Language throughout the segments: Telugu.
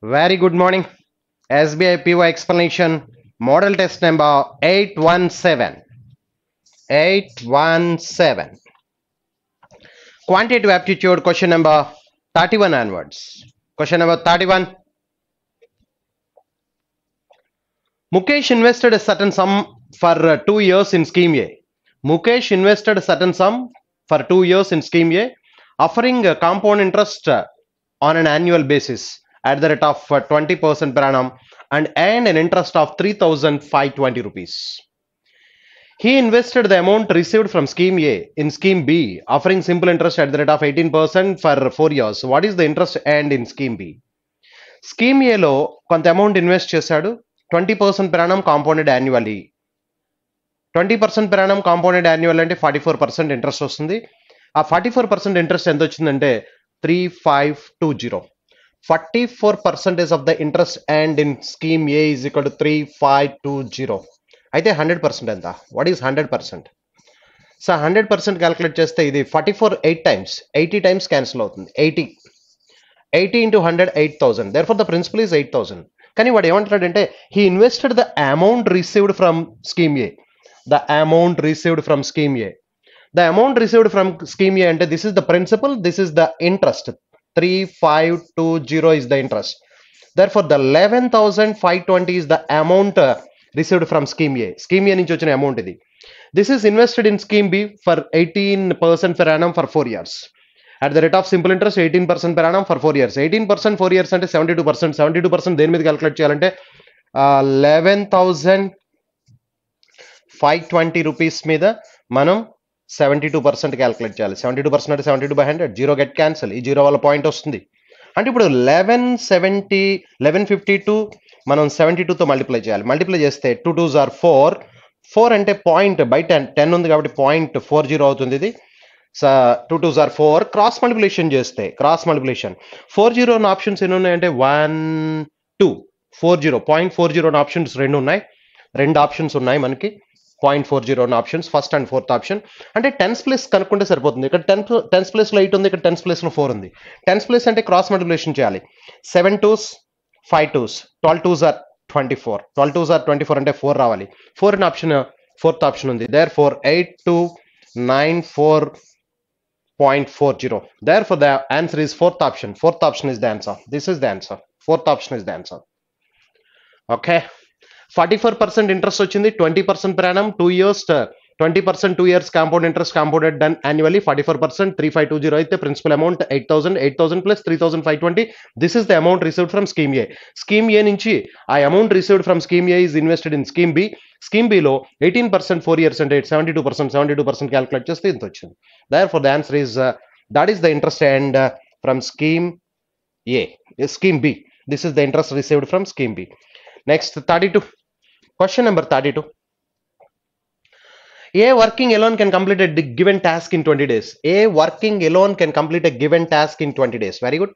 Very good morning. SBI PO explanation model test number 817. 817. Quantitative aptitude question number 31 onwards. Question number 31. Mukesh invested a certain sum for uh, two years in scheme A. Mukesh invested a certain sum for two years in scheme A, offering a compound interest uh, on an annual basis. at the rate of 20% per annum and earned an interest of 3,520 rupees. He invested the amount received from Scheme A in Scheme B, offering simple interest at the rate of 18% for 4 years. What is the interest earned in Scheme B? Scheme A lo, amount invest చేశాడు twenty percent per annum compounded annually twenty percent per annum compounded annual అంటే ఫార్టీ ఫోర్ పర్సెంట్ ఇంట్రెస్ట్ వస్తుంది 44% interest four percent 3520. 44% is of the interest and in scheme A is equal to 3520. I think 100% and what is 100%? So 100% calculate just the 44 8 times 80 times cancel out 80 80 into hundred eight thousand. Therefore, the principal is 8000. Can you what he He invested the amount received from scheme A. The amount received from scheme A. The amount received from scheme A and this is the principal, this is the interest. 3520 is the interest. Therefore, the 11,520 is the amount uh, received from Scheme A. Scheme A నుంచి వచ్చిన అమౌంట్ ఇది this is invested in scheme B for eighteen percent for annum for four years at the rate of simple interest eighteen percent per annum for four years eighteen percent four years అంటే seventy two percent seventy two percent దేని మీద క్యాలిక్యులేట్ చేయాలంటే eleven thousand five twenty rupees మీద మనం సెవెంటీ టూ పర్సెంట్ క్యాలిక్యులేట్ చేయాలి సెవెంటీ టూ పర్సెంట్ అంటే seventy two by hundred zero get cancel ఈ జీరో వల్ల పాయింట్ వస్తుంది అంటే ఇప్పుడు eleven seventy eleven fifty two మనం సెవెంటీ టూతో మల్టిప్లై చేయాలి మల్టిప్లై చేస్తే two twos are four four అంటే పాయింట్ బై టెన్ టెన్ ఉంది కాబట్టి పాయింట్ ఫోర్ జీరో అవుతుంది ఇది two twos are four cross multiplication చేస్తే cross multiplication four zero options ఎన్ని ఉన్నాయంటే one two four zero point four zero options రెండు ఉన్నాయి రెండు ఆప్షన్స్ ఉన్నాయి మనకి point four zero options first and fourth option అంటే టెన్త్ ప్లేస్ కనుక్కుంటే సరిపోతుంది ఇక్కడ టెన్ టెన్త్ ప్లేస్లో ఎయిట్ ఉంది ఇక్కడ టెన్త్ ప్లేస్లో ఫోర్ ఉంది టెన్త్ ప్లేస్ అంటే క్రాస్ మల్టిప్లేషన్ చేయాలి seven twos five twos twelve twos are twenty four twelve twos are twenty four అంటే ఫోర్ రావాలి four and option fourth option ఉంది there four eight two nine four point four zero therefore the answer is fourth option fourth option is the answer this is the answer fourth option is the answer okay 44% interest ochindi 20% per annum 2 years 20% uh, 2 years compound interest compounded done annually 44% 3520 aithe principal amount 8000 8000 plus 3520 this is the amount received from scheme a scheme a nunchi i amount received from scheme a is invested in scheme b scheme b lo 18% 4 years and 8 72% 72% calculate chesthe ento ochindi therefore the answer is uh, that is the interest and uh, from scheme a scheme b this is the interest received from scheme b next 32 Question number 32. A working alone can complete a given task in 20 days. A working alone can complete a given task in 20 days. Very good.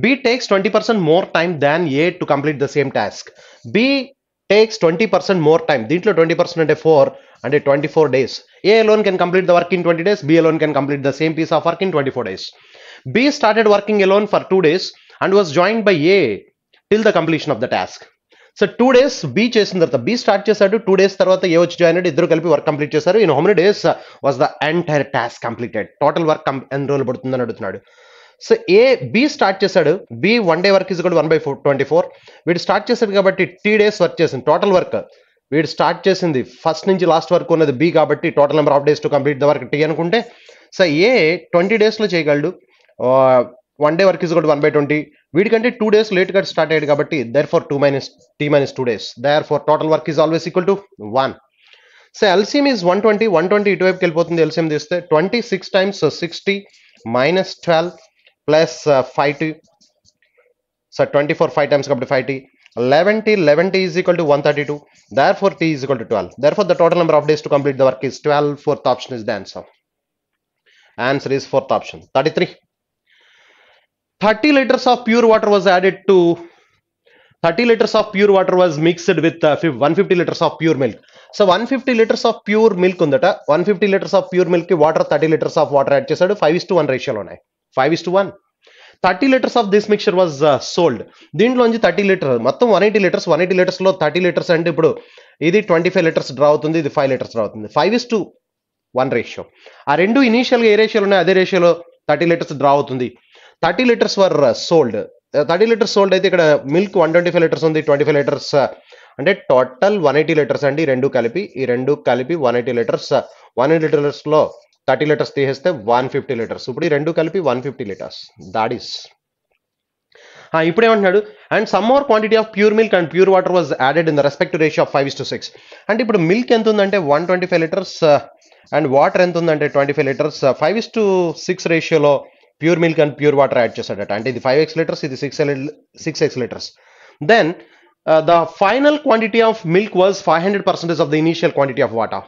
B takes 20% more time than A to complete the same task. B takes 20% more time. Dintlo 20% and a 4 and a 24 days. A alone can complete the work in 20 days. B alone can complete the same piece of work in 24 days. B started working alone for 2 days and was joined by A till the completion of the task. So two days B చేసిన తర్వాత బీ స్టార్ట్ చేశాడు టూ డేస్ తర్వాత ఏ వచ్చి జాయిన్ అయ్యాడు ఇద్దరు కలిపి వర్క్ కంప్లీట్ చేశారు in home days was the entire task completed total work ఎన్రోల్ పడుతుందని అడుగుతున్నాడు సో ఏ బి స్టార్ట్ చేశాడు B one day work is కూడా one by four twenty four వీడు స్టార్ట్ చేశాడు కాబట్టి త్రీ డేస్ వర్క్ చేసింది టోటల్ వర్క్ వీడు స్టార్ట్ చేసింది ఫస్ట్ నుంచి లాస్ట్ వర్క్ ఉన్నది బి కాబట్టి total number of days to complete the work T అనుకుంటే సో ఏ ట్వంటీ డేస్లో చేయగలడు uh, one day work is equal to 1 by 20 we can't two days late got started T therefore 2 minus t minus 2 days therefore total work is always equal to 1 so lcm is 120 120 lcm this 26 times so 60 minus 12 plus uh, 5 so 24 5 times up to 5t 11t 11t is equal to 132 therefore t is equal to 12 therefore the total number of days to complete the work is 12 fourth option is the answer answer is fourth option 33 thirty litres of pure water was added to 30 liters of pure water was mixed with one fifty litres of pure milk so one fifty litres of pure milk ఉందట one fifty litres of pure milk water thirty litres of water add చేశాడు ఫైవ్ ఇస్ టు వన్ రేషియోలో ఉన్నాయి five is to one thirty litres of this mixture was sold దీంట్లోంచి థర్టీ లీటర్ మొత్తం one eighty litres one eighty లీటర్స్లో థర్టీ లీటర్స్ అంటే ఇప్పుడు ఇది ట్వంటీ ఫైవ్ లీటర్స్ డ్రా అవుతుంది ఇది ఫైవ్ లీటర్స్ డ్రా అవుతుంది five is to one ratio ఆ రెండు ఇనీషియల్గా ఏ రేషియోలో ఉన్నాయి అదే రేషియోలో థర్టీ లీటర్స్ డ్రా అవుతుంది thirty litres were sold uh, uh, thirty litres sold అయితే ఇక్కడ milk one twenty five litres ఉంది ట్వంటీ ఫైవ్ లీటర్స్ uh, అంటే టోటల్ వన్ ఎయిటీ లీటర్స్ అండి రెండు కలిపి ఈ రెండు కలిపి వన్ ఎయిటీ లీటర్స్ వన్ ఎయిటీ లో థర్టీ లీటర్స్ తీసేస్తే వన్ ఫిఫ్టీ లీటర్స్ ఇప్పుడు ఈ రెండు కలిపి one fifty litres that is ఇప్పుడు ఏమంటున్నాడు and some more quantity of pure milk and pure water was added in the respect ratio of five to six అంటే ఇప్పుడు మిల్క్ ఎంత ఉందంటే one twenty five litres and water ఎంత ఉందంటే twenty five litres five is to six రేషియోలో pure milk and pure water add చేశాడట అంటే ఇది ఫైవ్ ఎక్స్ లీటర్స్ ఇది six six X litres then the final quantity of milk was five hundred percentage of the initial quantity of water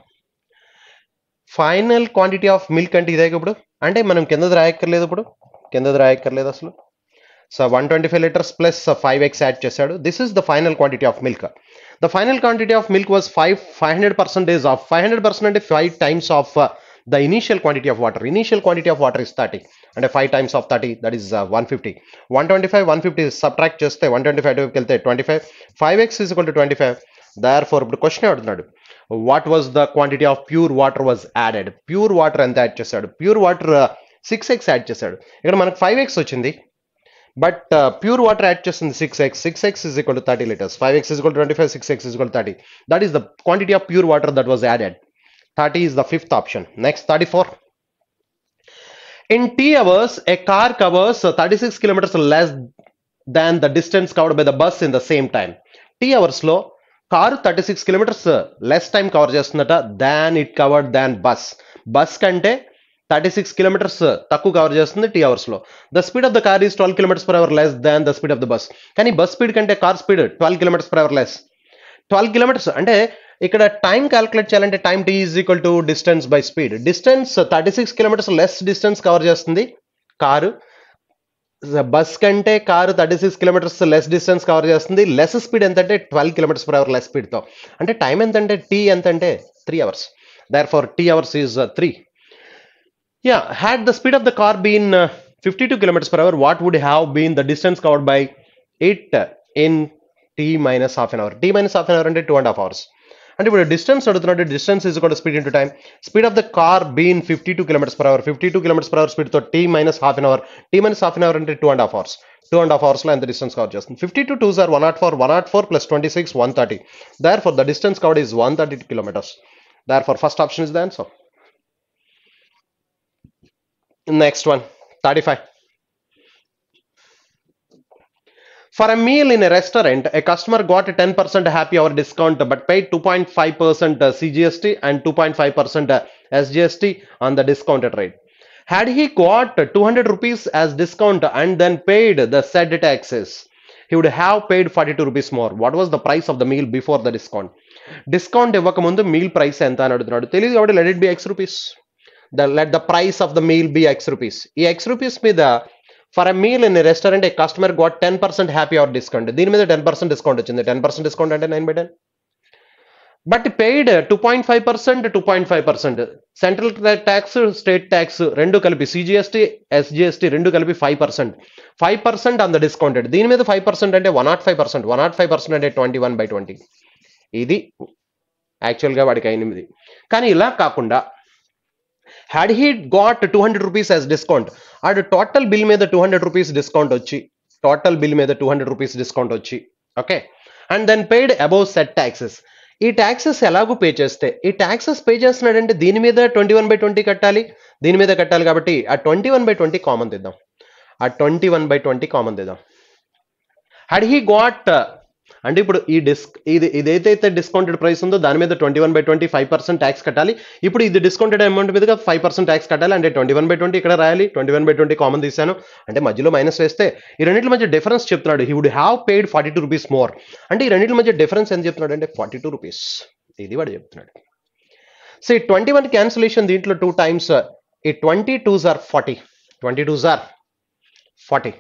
final quantity of milk అంటే ఇదే ఇప్పుడు అంటే మనం కిందది రాయక్కర్లేదు ఇప్పుడు కిందది రాయక్కర్లేదు అసలు so one twenty five litres plus five X add చేశాడు this is the final quantity of milk the final quantity of milk was five five hundred percentage of five hundred percent అంటే five times of the initial quantity of water initial quantity of water is thirty అంటే five times of thirty that is one fifty one twenty five one fifty subtract చేస్తే వన్ ట్వంటీ ఫైవ్ టూకి వెళ్తే twenty five five X is to twenty five therefore ఇప్పుడు క్వశ్చన్ అడుగుతున్నాడు what was the quantity of pure water was added pure water ఎంత యాడ్ చేశాడు pure water six X add చేశాడు ఇక్కడ మనకు ఫైవ్ ఎక్స్ వచ్చింది బట్ ప్యూర్ వాటర్ యాడ్ చేస్తుంది six X six X is equal to thirty litres five X equal twenty five six X equal thirty that is the quantity of pure water that was added thirty is the fifth option next thirty four In T hours, a car covers 36 uh, kilometers less than the distance covered by the bus in same time T hours అవర్స్లో car thirty six kilometres less time cover చేస్తుందట than it covered than bus bus కంటే థర్టీ సిక్స్ కిలోమీటర్స్ తక్కువ కవర్ చేస్తుంది టీ అవర్స్లో the speed of the car is twelve kilometres per hour less than the speed of the bus కానీ బస్ స్పీడ్ కంటే car speed twelve kilometres per hour less twelve kilometres అంటే ఇక్కడ టైం క్యాల్కులేట్ చేయాలంటే time T is equal to distance by speed distance thirty six kilometres less distance cover చేస్తుంది కారు బస్ కంటే car thirty six kilometres less distance cover చేస్తుంది లెస్ స్పీడ్ ఎంతంటే ట్వెల్వ్ కిలోమీటర్స్ పర్ అవర్ లెస్ స్పీడ్తో అంటే టైం ఎంతంటే టీ ఎంతంటే three hours therefore T hours is three yeah had the speed of the car been fifty two kilometres per hour what would have been the distance covered by it in T minus half an hour T minus half an hour అంటే two and half hours and if you distance, distance is equal to speed into time. Speed of the car being 52 kilometers per hour. 52 kilometers per hour speed So t minus half an hour. t minus half an hour into 2 and a half 2 and a half hours line the distance covered just 52 twos are one One 104, 104 plus 26, 130. Therefore, the distance covered is one thirty kilometers. Therefore, first option is the answer. Next one, 35. For a meal in a restaurant, a customer got a 10% happy hour discount but paid 2.5% uh, CGST and 2.5% uh, SGST on the discounted rate. Had he got uh, 200 rupees as discount and then paid the said taxes, he would have paid 42 rupees more. What was the price of the meal before the discount? Discount. ఇవ్వకముందు మీల్ ప్రైస్ ఎంత అని అడుగుతున్నాడు తెలియదు కాబట్టి let it be the rupees the let the price of the X rupees X rupees ఈ X for a meal in restaurant a customer got ten percent happy hour discount దీని మీద టెన్ పర్సెంట్ డిస్కౌంట్ వచ్చింది టెన్ పర్సెంట్ డిస్కౌంట్ అంటే nine by ten but paid two point five percent two point five percent central tax state tax రెండు కలిపి సిజిఎస్టీ ఎస్జిఎస్టీ రెండు కలిపి five percent five percent on the discounted దీని మీద ఫైవ్ పర్సెంట్ అంటే one nought five percent one nought five percent అంటే ట్వంటీ వన్ బై ట్వంటీ ఇది యాక్చువల్గా వాడికి ఎనిమిది కానీ ఇలా కాకుండా had he got two hundred rupees as discount and total bill మీద టూ హండ్రెడ్ రూపీస్ డిస్కౌంట్ వచ్చి టోటల్ బిల్ మీద టూ హండ్రెడ్ రూపీస్ డిస్కౌంట్ వచ్చి okay and then paid above set taxes ఈ ట్యాక్సెస్ ఎలాగూ పే చేస్తే ఈ ట్యాక్సెస్ పే చేస్తున్నాడంటే దీని మీద ట్వంటీ వన్ బై ట్వంటీ కట్టాలి దీని మీద కట్టాలి కాబట్టి ఆ twenty one by twenty common తెద్దాం ఆ twenty one by twenty common తెద్దాం హ్యాడ్ హీ గాట్ అంటే ఇప్పుడు ఈ డిస్క్ ఇది ఇదైతే డిస్కౌంటెడ్ ప్రైస్ ఉందో దాని మీద twenty one by twenty five percent tax కట్టాలి ఇప్పుడు ఇది డిస్కౌంటెడ్ అమౌంట్ మీదగా ఫైవ్ పర్సెంట్ ట్యాక్స్ కట్టాలి అంటే ట్వంటీ వన్ బై ట్వంటీ ఇక్కడ రాయాలి twenty one by twenty common తీశాను అంటే మధ్యలో మైనస్ వేస్తే ఈ రెండింటి మధ్య డిఫరెన్స్ చెప్తున్నాడు he would have paid forty two rupees more అంటే ఈ రెండింటి మధ్య డిఫరెన్స్ ఎంత చెప్తున్నాడు అంటే ఫార్టీ టూ రూపీస్ ఇది వాడు చెప్తున్నాడు సో ఈ ట్వంటీ వన్ క్యాన్సిలేషన్ దీంట్లో టూ టైమ్స్ ఈ twenty twos are forty twenty twos are forty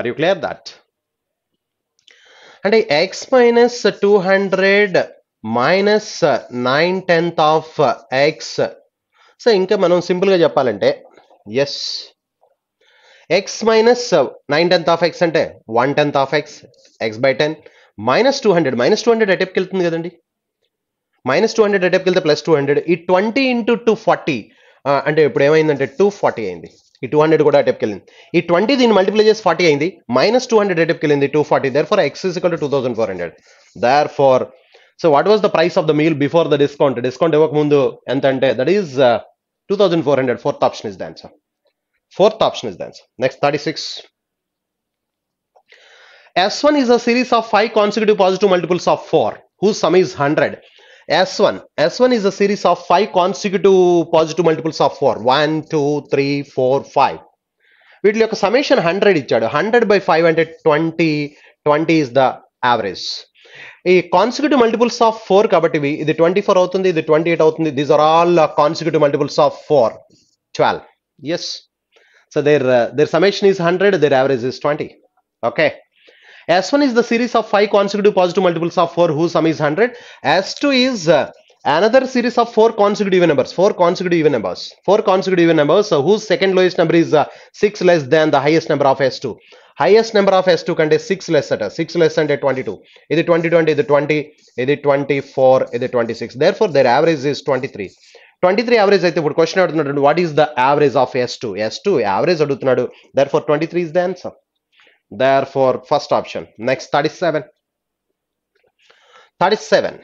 are you clear that అంటే X minus two hundred minus nine tenth of X so ఇంకా మనం సింపుల్గా చెప్పాలంటే S X minus nine tenth of X అంటే one tenth of X X by ten minus two hundred minus two hundred అటెప్కి వెళ్తుంది కదండి మైనస్ టూ హండ్రెడ్ అటెప్కి వెళ్తే ప్లస్ టూ హండ్రెడ్ ఈ ట్వంటీ ఇంటూ టూ ఫార్టీ అంటే ఇప్పుడు ఏమైందంటే టూ ఫార్టీ అయింది ఈ టూ హండ్రెడ్ కూడా అటెప్కి వెళ్ళింది ఈ ట్వంటీ దీన్ని మల్టిప్లై చేసి ఫార్టీ అయింది మైనస్ టూ హండ్రెడ్ అటెప్కి వెళ్ళింది two forty therefore X is two thousand four hundred therefore so what was the price of the meal before the discount discount ఇవ్వకముందు ఎంత అంటే that is two thousand four hundred fourth option is the answer fourth option is the answer next thirty six S1 is a series of five consecutive positive multiples of four, whose sum is 100 s ones one is a series of 5 consecutive positive multiples of 4. 1, 2, 3, 4, 5. We will have a summation 100 each other. 100 by 500, 20. 20 is the average. A consecutive multiples of 4 the 24 out the 28 out These are all consecutive multiples of 4. 12. Yes. So their, uh, their summation is 100, their average is 20. Okay. S1 is the series of five consecutive positive multiples of 4 whose sum is 100. S2 is uh, another series of four consecutive even numbers. four consecutive even numbers. four consecutive even numbers so whose second lowest number is uh, six less than the highest number of S2. Highest number of S2 can be six less than six less than 22. It is 20, 20, it is 20, it is it 26. Therefore, their average is 23. 23 average అయితే ఇప్పుడు క్వశ్చన్ అడుగుతున్నాడు what is the average of S two S two average అడుగుతున్నాడు therefore twenty three is the answer therefore first option next 37 37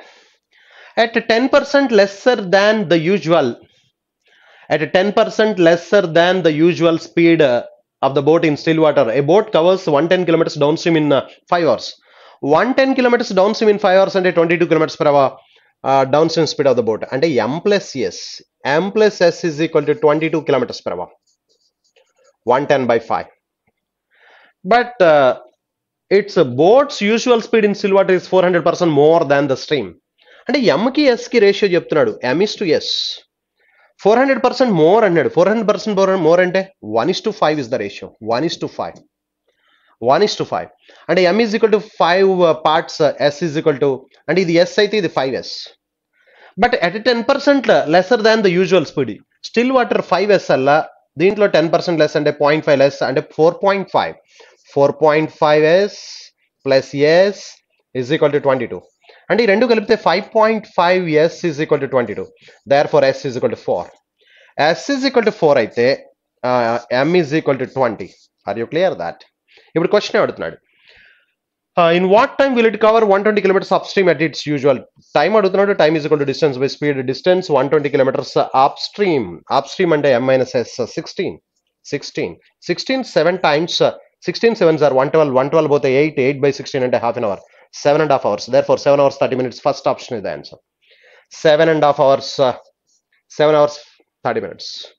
at 10% lesser than the usual at 10% lesser than the usual speed uh, of the boat in still water a boat covers 110 kilometers downstream in uh, 5 hours 110 kilometers downstream in 5 hours and a 22 kilometers per hour uh, downstream speed of the boat and a m plus s m plus s is equal to 22 kilometers per hour 110 by 5 but uh, its boat's usual speed in silverwater is 400 percent more than the stream and m ki s ki ratio cheptunadu m is to s 400 percent more and 400 percent more, more and 1 is to 5 is the ratio 1 is to 5 1 is to 5 and m is equal to 5 uh, parts uh, s is equal to and the s i the 5 s but at 10 percent lesser than the usual speed still water 5 s alla the 10 percent less and the 0.5 less and a 4.5 4.5s plus s is equal to 22. And the rendu kalipte 5.5s is equal to 22. Therefore, s is equal to 4. s is equal to 4 Right? uh, m is equal to 20. Are you clear that? Ibu question adutnadu. Uh, in what time will it cover 120 kilometers upstream at its usual time? Time is equal to distance by speed. Distance 120 kilometers upstream. Upstream under M minus S 16. 16. 16 7 times 16 sevens are 112, 112 both 8, 8 by 16 and a half an hour, 7 and a half hours. Therefore, 7 hours 30 minutes, first option is the answer. 7 and a half hours, uh, 7 hours 30 minutes.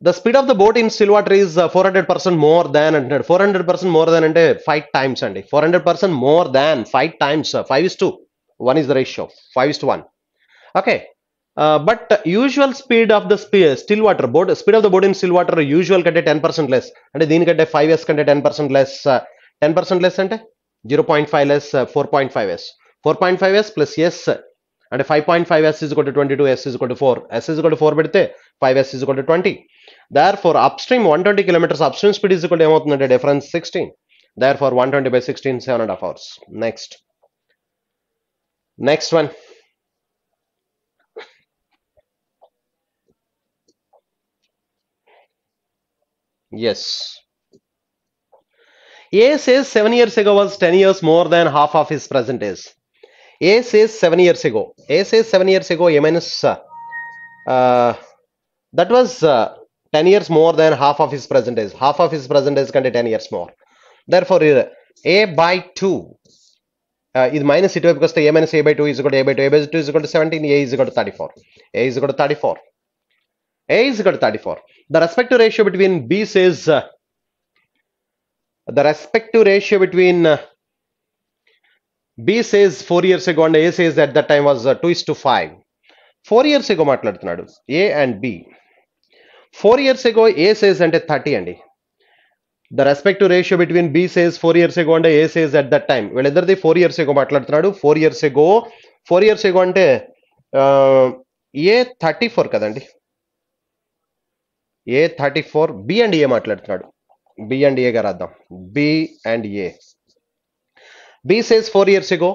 The speed of the boat in water is 400% more than 400% more than and 5 times and 400% more than 5 times uh, 5 is two. 1 is the ratio 5 is to 1 okay but usual speed of the still water boat speed of the boat in still water usual కంటే టెన్ పర్సెంట్ లెస్ అంటే దీనికంటే ఫైవ్ ఎస్ కంటే ten percent less ten percent less అంటే zero point five less four point five S four point five S plus S అంటే five point five S is కొట్టి ట్వంటీ టూ ఎస్ ఇస్ కొట్టి ఫోర్ ఎస్ ఇస్ కొట్టి ఫోర్ పెడితే ఫైవ్ ఎస్ ఇస్ కొట్టి twenty therefore upstream one twenty kilometers upstream speed is కొట్టి ఏమవుతుందంటే difference sixteen therefore one twenty by sixteen seven and half hours next next one Yes. A says seven years ago was 10 years more than half of his present age. A says seven years ago. A says seven years ago, A minus. Uh, uh, that was uh, 10 years more than half of his present age. Half of his present age going to 10 years more. Therefore, A by 2 uh, because the a minus a by two is equal to a by two. A by two is equal to seventeen. A is equal to thirty-four. A is equal to thirty-four. A is equal to 34. The respective ratio between B says uh, the respective ratio between uh, B says four years ago and A says at that time was uh, 2 is to 5. Four years ago మాట్లాడుతున్నాడు A and B four years ago A says అంటే థర్టీ అండి the respective ratio between B says four years ago అంటే A says at that time వీళ్ళిద్దరిది ఫోర్ ఇయర్స్ ఎగో మాట్లాడుతున్నాడు four years ago four years ago అంటే ఏ థర్టీ ఫోర్ కదండి A thirty four B and A మాట్లాడుతున్నాడు బి అండ్ గారు రాద్దాం B and A B says four years ago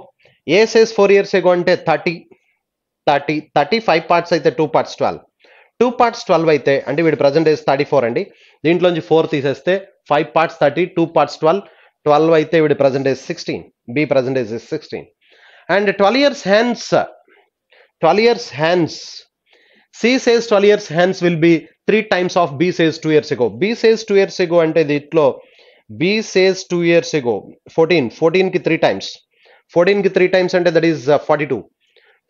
A says four years ago అంటే thirty thirty thirty five parts అయితే two parts twelve two parts twelve అయితే అంటే వీడు ప్రజెంట్ ఏజ్ థర్టీ ఫోర్ అండి దీంట్లోంచి ఫోర్ తీసేస్తే five parts thirty two parts twelve twelve అయితే వీడి present age sixteen B present age sixteen and twelve years hence twelve years hence C says twelve years hence will be three times of B says two years ago. B says two years ago and the itlo B says two years ago 14 14 ki three times 14 ki three times and that is uh, 42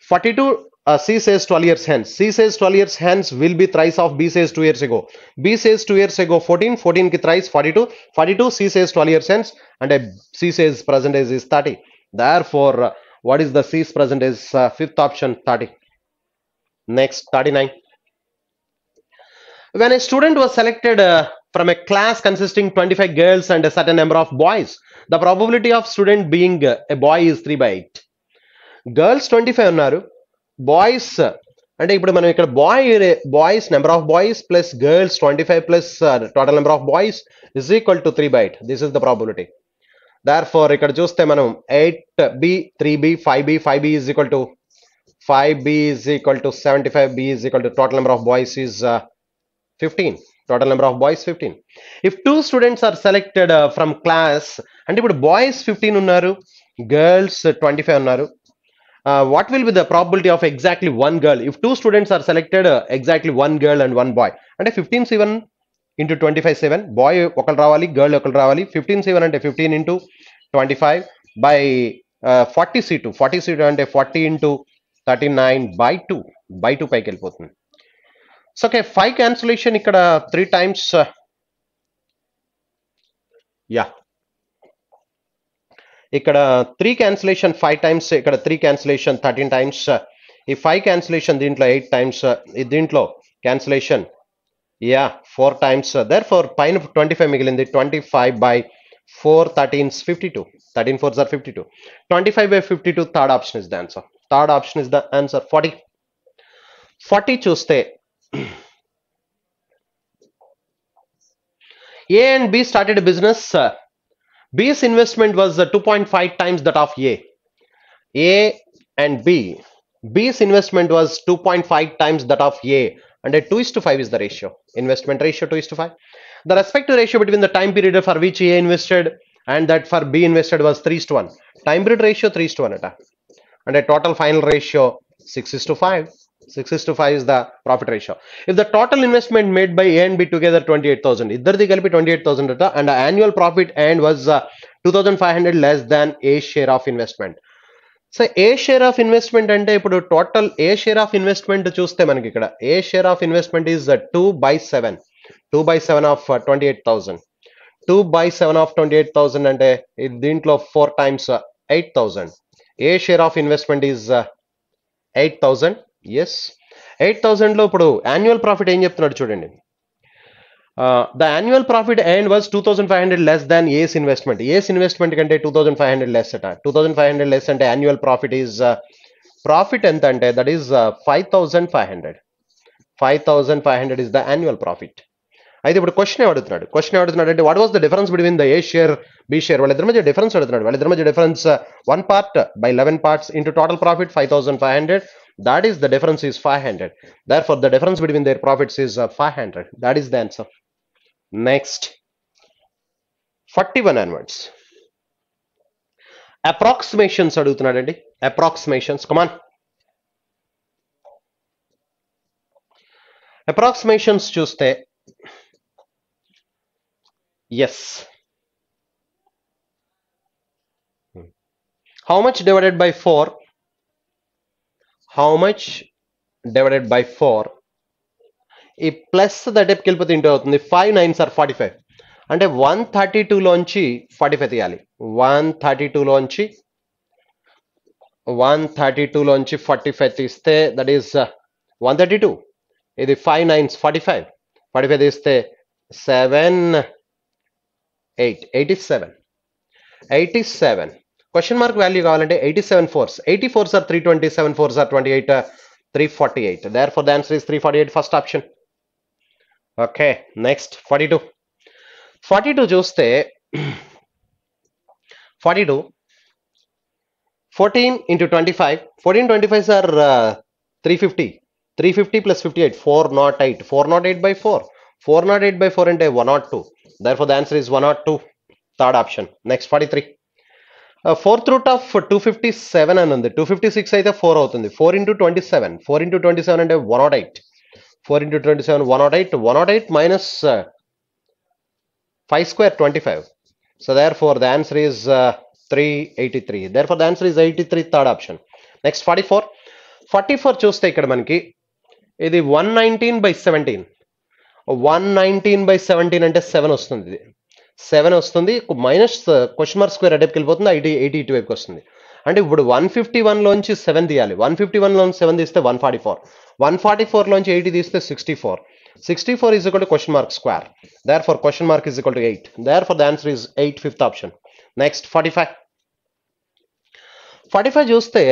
42 uh, C says 12 years hence C says 12 years hence will be thrice of B says 2 years ago B says 2 years ago 14 14 ki thrice 42 42 C says 12 years hence and uh, C says present is 30 therefore uh, what is the C's present is fifth option 30 next 39 when a student was selected uh, from a class consisting 25 girls and a certain number of boys, the probability of student being uh, a boy is 3 by 8. Girls 25 are boys. Uh, and if we boy uh, boys number of boys plus girls 25 plus total number of boys is equal to 3 by 8. This is the probability. Therefore, we choose 8b, 3b, 5b, 5b is equal to 5b is equal to 75b is equal to total number of boys is uh, fifteen total number of boys fifteen if two students are selected from class అంటే ఇప్పుడు బాయ్స్ ఫిఫ్టీన్ ఉన్నారు గర్ల్స్ ట్వంటీ ఫైవ్ ఉన్నారు what will be the probability of exactly one girl if two students are selected exactly one girl and one boy అంటే fifteen seven into twenty five seven boy ఒకరు రావాలి గర్ల్ ఒకరు రావాలి ఫిఫ్టీన్ సెవెన్ అంటే fifteen into twenty five by forty C two forty seat అంటే forty into thirty nine by two by two పైకి వెళ్ళిపోతుంది సో ఓకే ఫైవ్ క్యాన్సలేషన్ ఇక్కడ త్రీ టైమ్స్ యా ఇక్కడ త్రీ క్యాన్సలేషన్ ఫైవ్ టైమ్స్ ఇక్కడ త్రీ క్యాన్సలేషన్ థర్టీన్ టైమ్స్ ఈ ఫైవ్ క్యాన్సలేషన్ దీంట్లో ఎయిట్ టైమ్స్ దీంట్లో cancellation yeah four times therefore పైన ట్వంటీ ఫైవ్ మిగిలింది twenty five by four thirteens fifty two thirteen fours are fifty two twenty five by fifty two third option is the answer third option is the answer forty forty చూస్తే A and B started a business. B's investment was uh, 2.5 times that of A. A and B. B's investment was 2.5 times that of A and a 2 is to 5 is the ratio. Investment ratio 2 is to 5. The respective ratio between the time period for which A invested and that for B invested was 3 is to 1. Time period ratio 3 is to 1. And a total final ratio 6 is to 5. Six to five is the profit ratio if the total investment made by A and B together twenty eight thousand ఇద్దరిది కలిపి ట్వంటీ ఎయిట్ థౌసండ్ అట and annual profit and was two thousand five hundred less than A share of investment so A share of investment అంటే ఇప్పుడు total A share of investment చూస్తే మనకి ఇక్కడ A share of investment is two by seven two by seven of twenty eight thousand two by seven of twenty eight thousand అంటే దీంట్లో four times eight thousand A share of investment is eight thousand yes 8000 lo ippudu annual profit em cheptunnadu chudandi the annual profit earned was 2500 less than a's investment A's investment kante 2500 less ata 2500 less ante annual profit is uh, profit enta ante that is uh, 5500 5500 is the annual profit అయితే ఇప్పుడు క్వశ్చన్ ఏమడుతున్నాడు క్వశ్చన్ ఏమడుతున్నాడు అంటే what was the difference between the A share B share వాళ్ళిద్దరి మధ్య డిఫరెన్స్ అడుతున్నాడు వాళ్ళిద్దరి మధ్య difference one part by eleven parts into total profit five thousand five hundred that is the difference is 500. Therefore, the difference between their profits is uh, 500. That is the answer. Next, 41 onwards. Approximations are doing already. Approximations. Come on. Approximations the. Yes. Hmm. How much divided by 4? How much divided by four ఈ ప్లస్ దగ్గరికి వెళ్ళిపోతే ఇంటూ అవుతుంది five nines are forty five అంటే వన్ థర్టీ టూలోంచి ఫార్టీ ఫైవ్ తీయాలి వన్ థర్టీ టూలోంచి వన్ థర్టీ టూలోంచి ఫార్టీ ఫైవ్ తీస్తే that is one thirty two ఇది five nines forty five forty five తీస్తే seven eight eighty seven eighty seven Question mark value is 87 fours. 80 fours are 327, fours are 28, uh, 348. Therefore, the answer is 348, first option. Okay, next, 42. 42 juice 42. 14 into 25. 14 25 are uh, 350. 350 plus 58, 408. 408 by 4. 408 by 4 and a 1 or 2. Therefore, the answer is 1 or 2. Third option. Next, 43. A 4th root of 257 and 256 is 4 out 4 into 27 4 into 27 and 108 4 into 27 108 108 minus uh, 5 square 25 so therefore the answer is uh, 383 therefore the answer is 83 third option next 44 44 choose take manki. manki 119 by 17 119 by 17 and 7 seven వస్తుంది మైనస్ క్వశ్చన్ మార్క్ స్క్వేర్ అటెప్కి వెళ్ళిపోతుంది ఐటీ ఎయిటీ వైపుకి వస్తుంది అంటే ఇప్పుడు వన్ ఫిఫ్టీ వన్లోంచి సెవెన్ తీయాలి వన్ ఫిఫ్టీ వన్లోంచి సెవెన్ తీస్తే one forty four one forty ఫోర్లోంచి ఎయిటీ తీస్తే sixty four sixty four is equal to question mark square therefore question mark is equal to eight therefore the answer is eight fifth option next forty five forty five చూస్తే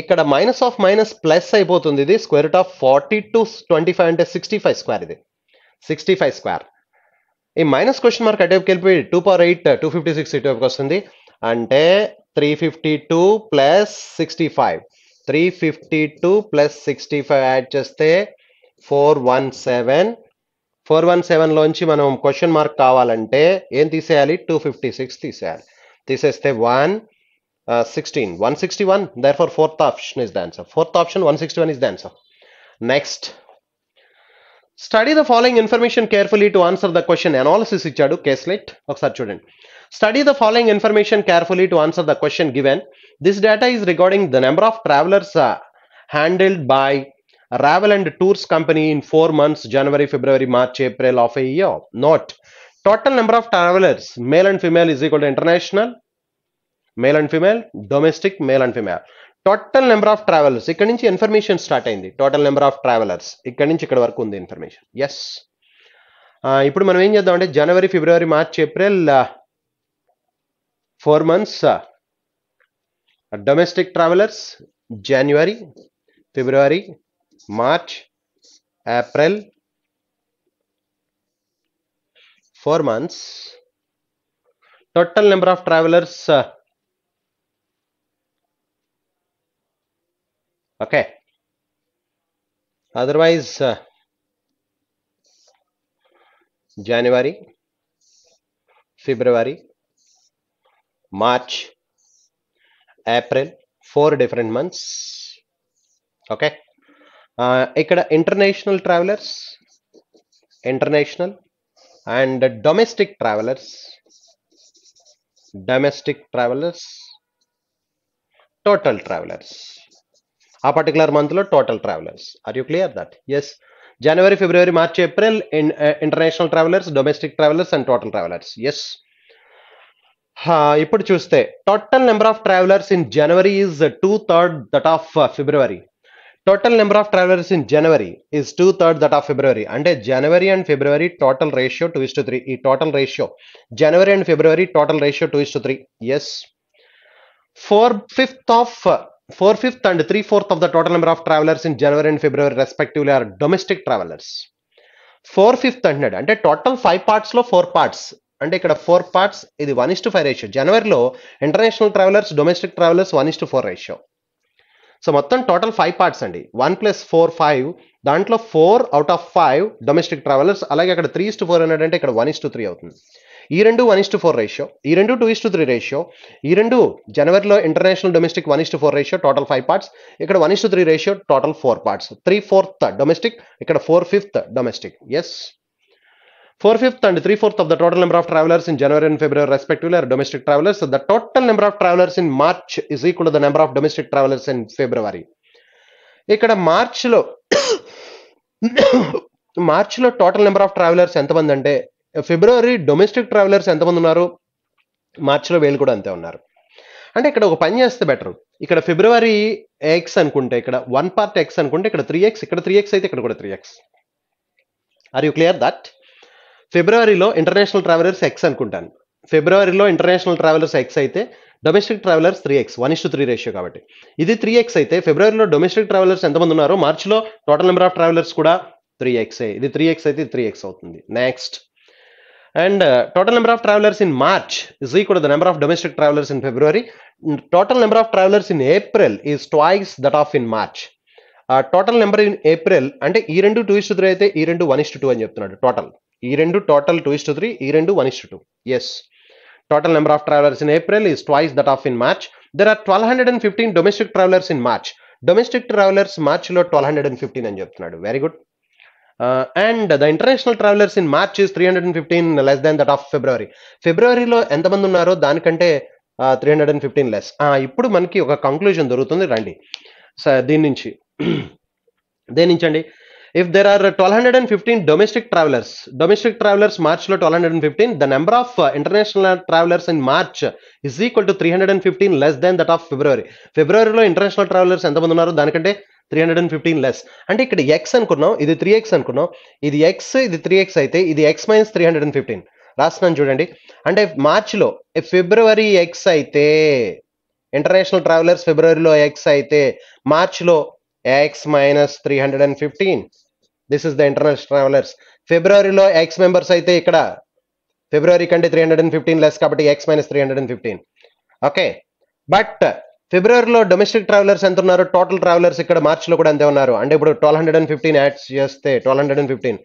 ఇక్కడ మైనస్ ఆఫ్ మైనస్ ప్లస్ అయిపోతుంది ఇది square root of forty two twenty five అంటే సిక్స్టీ ఫైవ్ స్క్వేర్ ఇది సిక్స్టీ ఫైవ్ స్క్వేర్ ఈ మైనస్ క్వశ్చన్ మార్క్ అటువైపుకి వెళ్ళిపోయి two power eight two fifty six ఇటువైపుకి వస్తుంది అంటే three fifty two plus sixty five three fifty two plus sixty five add చేస్తే four one seven four one సెవెన్లోంచి మనం క్వశ్చన్ మార్క్ కావాలంటే ఏం తీసేయాలి టూ ఫిఫ్టీ సిక్స్ తీసేయాలి తీసేస్తే one sixteen one sixty one there fourth option is the answer fourth option one sixty one is the answer next Study the following information carefully to answer the question analysis ichadu case lit student. Study the following information carefully to answer the question given. This data is regarding the number of travelers uh, handled by Ravel and Tours company in four months, January, February, March, April of a year. Note, total number of travelers, male and female is equal to international, male and female, domestic, male and female. Total number of travellers ఇక్కడ నుంచి ఇన్ఫర్మేషన్ స్టార్ట్ అయింది టోటల్ నెంబర్ ఆఫ్ ట్రావెలర్స్ ఇక్కడ నుంచి ఇక్కడ వరకు ఉంది ఇన్ఫర్మేషన్ ఎస్ ఇప్పుడు మనం ఏం చేద్దాం అంటే January February March April four months domestic travellers January February March April four months total number of travellers okay otherwise uh, January February March April four different months okay uh, ikkada international travelers international and domestic travelers domestic travelers total travelers a particular month lo total travelers are you clear that yes january february march april in uh, international travelers domestic travelers and total travelers yes uh, put choose the total number of travelers in january is uh, two third that of uh, february total number of travelers in january is two third that of february and uh, january and february total ratio 2 is to 3 e total ratio january and february total ratio 2 is to 3 yes for fifth of four fifth and three fourth of the total number of travelers in January and February respectively are domestic travelers. Four fifth hundred and a total five parts low four parts and I could have four parts in the one is to five ratio. January low international travelers, domestic travelers, one is to four ratio. So మొత్తం టోటల్ ఫైవ్ పార్ట్స్ అండి వన్ ప్లస్ ఫోర్ ఫైవ్ దాంట్లో four out of five domestic travellers అలాగే అక్కడ త్రీ ఇస్టు ఫోర్ హండ్రెడ్ అంటే ఇక్కడ వన్ ఇస్టు త్రీ అవుతుంది ఈ రెండు one is to four ratio ఈ రెండు టూ ఇస్టు త్రీ రేషియో ఈ రెండు జనవరిలో international domestic one is four ratio total five parts ఇక్కడ one is three ratio total four parts three fourth domestic ఇక్కడ four fifth domestic is four fifth and three fourth of the total number of travellers in January and February respectively are domestic travellers the total number of travellers in March is equal the number of domestic travellers in February ఇక్కడ మార్చ్లో మార్చ్లో టోటల్ నెంబర్ ఆఫ్ ట్రావెలర్స్ ఎంతమంది అంటే ఫిబ్రవరి డొమెస్టిక్ ట్రావెలర్స్ ఎంతమంది ఉన్నారు మార్చ్లో వేలు కూడా అంతే ఉన్నారు అంటే ఇక్కడ ఒక పని చేస్తే బెటర్ ఇక్కడ ఫిబ్రవరి ఎక్స్ అనుకుంటే ఇక్కడ వన్ పార్ట్ ఎక్స్ అనుకుంటే ఇక్కడ త్రీ ఎక్స్ ఇక్కడ త్రీ ఎక్స్ అయితే ఇక్కడ కూడా three x are you clear that ఫిబ్రవరిలో ఇంటర్నేషనల్ ట్రావెలర్స్ ఎక్స్ అనుకుంటాను ఫిబ్రవరిలో ఇంటర్నేషనల్ ట్రావెలర్స్ ఎక్స్ అయితే domestic travellers three x one is to three ratio కాబట్టి ఇది త్రీ ఎక్స్ అయితే ఫిబ్రవరిలో డొమెస్టిక్ ట్రావెలర్స్ ఎంతమంది ఉన్నారో మార్చిలో టోటల్ నెంబర్ ఆఫ్ ట్రావెలర్స్ కూడా త్రీ ఎక్సే ఇది త్రీ ఎక్స్ అయితే త్రీ ఎక్స్ అవుతుంది next and total number of travellers in March is equal the number of domestic travellers in February total number of travellers in April is twice that of in March total number in April అంటే ఈ రెండు టూ ఇస్టు త్రీ అయితే ఈ రెండు వన్ ఇస్టు టూ అని చెప్తున్నాడు టోటల్ ఈ రెండు total two is to three ఈ రెండు one is to yes total number of travellers in April is twice that of in March there are twelve hundred and fifteen domestic travellers in March domestic travellers మార్చ్లో ట్వెల్వ్ హండ్రెడ్ అండ్ ఫిఫ్టీన్ అని చెప్తున్నాడు very good and the international travellers in March is three hundred and fifteen less than that of February ఫిబ్రవరిలో ఎంతమంది ఉన్నారో దానికంటే three hundred and fifteen less ఇప్పుడు మనకి ఒక కంక్లూజన్ దొరుకుతుంది రండి దీని నుంచి దేని if hundred and if domestic travellers 1215 twelve hundred and fifteen the number of international travellers in March is equal to three hundred and fifteen less than that of February ఫిబ్రవరిలో ఇంటర్నేషనల్ ట్రావెలర్స్ ఎంతమంది ఉన్నారు దానికంటే three hundred and fifteen less అంటే ఇక్కడ ఎక్స్ అనుకున్నాం ఇది త్రీ ఎక్స్ అనుకున్నాం ఇది ఎక్స్ ఇది త్రీ ఎక్స్ అయితే ఇది x minus three hundred and fifteen రాస్తున్నాను చూడండి అంటే మార్చిలో ఫిబ్రవరి ఎక్స్ అయితే ఇంటర్నేషనల్ ట్రావెలర్స్ ఫిబ్రవరిలో ఎక్స్ అయితే మార్చిలో x minus three hundred and fifteen this is the internal travellers ఫిబ్రవరిలో ఎక్స్ మెంబర్స్ అయితే ఇక్కడ ఫిబ్రవరి కంటే three hundred and fifteen less కాబట్టి x minus three hundred and fifteen okay but ఫిబ్రవరిలో డొమెస్టిక్ ట్రావెలర్స్ ఎంత ఉన్నారు టోటల్ ట్రావెలర్స్ ఇక్కడ మార్చిలో కూడా అంతే ఉన్నారు అంటే ఇప్పుడు twelve hundred and fifteen add చేస్తే ట్వెల్వ్ హండ్రెడ్ అండ్ ఫిఫ్టీన్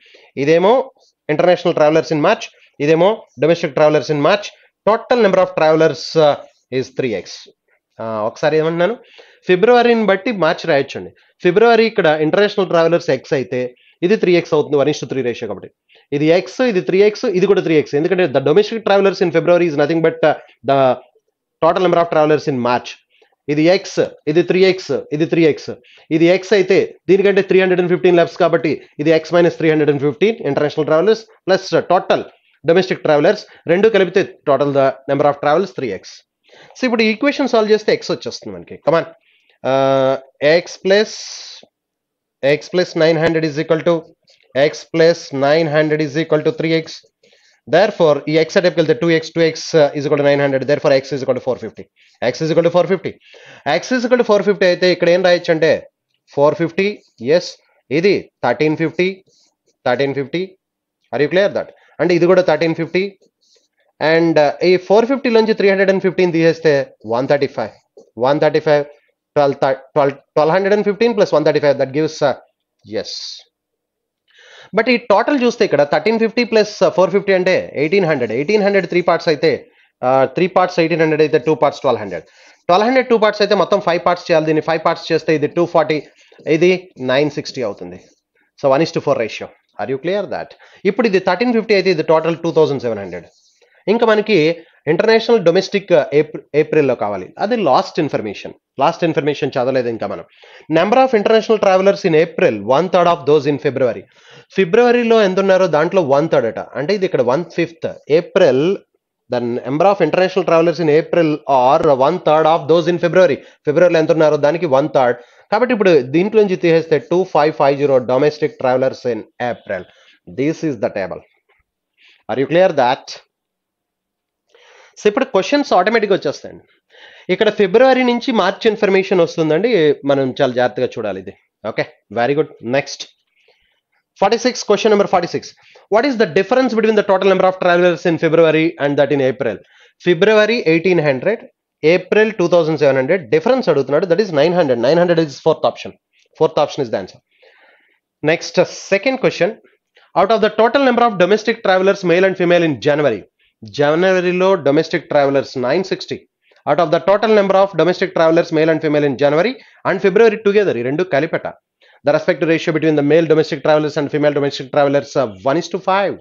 ఇదేమో ఇంటర్నేషనల్ ట్రావెలర్స్ ఇన్ మార్చ్ ఇదేమో domestic travellers in March total number of travellers is three x ఒకసారి ఏమంటున్నాను ఫిబ్రవరిని బట్టి మార్చ్ రాయొచ్చండి ఫిబ్రవరి ఇక్కడ ఇంటర్నేషనల్ ట్రావెలర్స్ ఎక్స్ అయితే ఇది త్రీ ఎక్స్ అవుతుంది one is to three ratio కాబట్టి ఇది ఎక్స్ ఇది త్రీ ఎక్స్ ఇది కూడా త్రీ ఎక్స్ ఎందుకంటే the domestic travellers in February is nothing but the total number of travellers in March ఇది ఎక్స్ ఇది త్రీ ఎక్స్ ఇది త్రీ ఎక్స్ ఇది ఎక్స్ అయితే దీనికంటే త్రీ హండ్రెడ్ అండ్ ఫిఫ్టీన్ ల్యాబ్స్ కాబట్టి ఇది x minus three hundred and fifteen international travellers plus total domestic travellers రెండు కలిపితే total the number of travels three x so ఇప్పుడు ఈక్వేషన్ సాల్వ్ చేస్తే ఎక్స్ వచ్చేస్తుంది మనకి come on x plus x plus 900 is equal to x plus 900 is equal to 3x therefore x at equal to 2x 2x uh, is equal to 900 therefore x is equal to 450 x is equal to 450 x is equal to 450 అయితే ఇక్కడ ఏం రాయొచ్చు 450 yes ఇది 1350 1350 Are you clear that? అంటే ఇది కూడా 1350 And uh, ఈ 450 నుంచి 315 తీసేస్తే 135 135 twelve 12, 12, 1215 plus 135 that gives uh, yes but ఈ టోటల్ చూస్తే ఇక్కడ thirteen fifty plus four fifty అంటే eighteen hundred eighteen hundred three parts అయితే త్రీ పార్ట్స్ ఎయిటీన్ హండ్రెడ్ అయితే two parts twelve hundred twelve hundred two parts అయితే మొత్తం ఫైవ్ పార్ట్స్ చేయాలి దీన్ని ఫైవ్ పార్ట్స్ చేస్తే ఇది టూ ఫార్టీ ఇది నైన్ సిక్స్టీ అవుతుంది so one is to four ratio are you clear that ఇప్పుడు ఇది థర్టీన్ ఫిఫ్టీ అయితే ఇది total two thousand seven hundred ఇంకా మనకి ఇంటర్నేషనల్ డొమెస్టిక్ ఏప్రిల్లో కావాలి అది లాస్ట్ ఇన్ఫర్మేషన్ లాస్ట్ ఇన్ఫర్మేషన్ చదవలేదు ఇంకా మనం number of international travellers in April one third of those in February ఫిబ్రవరిలో ఎంత ఉన్నారో దాంట్లో వన్ థర్డ్ అట అంటే ఇది ఇక్కడ one fifth April the number of international travellers in April are one third of those in February ఫిబ్రవరిలో ఎంత ఉన్నారో దానికి వన్ థర్డ్ కాబట్టి ఇప్పుడు నుంచి తీసేస్తే two five five zero domestic travellers in April this is the table are you clear that so ఇప్పుడు క్వశ్చన్స్ ఆటోమేటిక్గా వచ్చేస్తాయండి ఇక్కడ ఫిబ్రవరి నుంచి మార్చ్ ఇన్ఫర్మేషన్ వస్తుందండి మనం చాలా జాగ్రత్తగా చూడాలి ఇది okay very good next forty six question number forty six what is the difference between the total number of travellers in February and that in April February eighteen hundred April two thousand seven hundred difference అడుగుతున్నాడు that is nine hundred nine hundred is fourth option fourth option is the answer next second question out of the total number of domestic travellers male and female in January january low domestic travelers 960. Out of the total number of domestic travelers, male and female in January and February together, ఈ kalipeta. the respective ratio between the male domestic travelers and female domestic travelers uh, 1 is to 5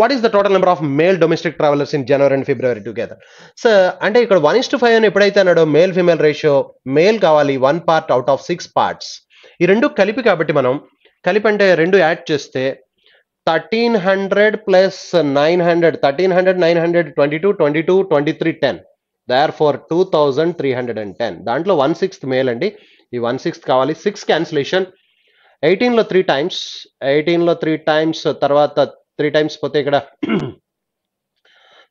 what is the total number of male domestic travelers in january and february together so అంటే ఇక్కడ 1 is to 5 and ఎప్పుడైతే అన్నాడో మేల్ male రేషియో మేల్ కావాలి one part out of six parts ఈ రెండు కలిపి కాబట్టి మనం కలిపి thirteen thirteen hundred hundred hundred hundred plus nine nine twenty twenty two two three ten there four two thousand three hundred and ten దాంట్లో వన్ సిక్స్త్ మేల్ అండి ఈ వన్ సిక్స్త్ కావాలి సిక్స్ క్యాన్సిలేషన్ ఎయిటీన్లో త్రీ టైమ్స్ ఎయిటీన్లో త్రీ టైమ్స్ తర్వాత త్రీ టైమ్స్ పోతే ఇక్కడ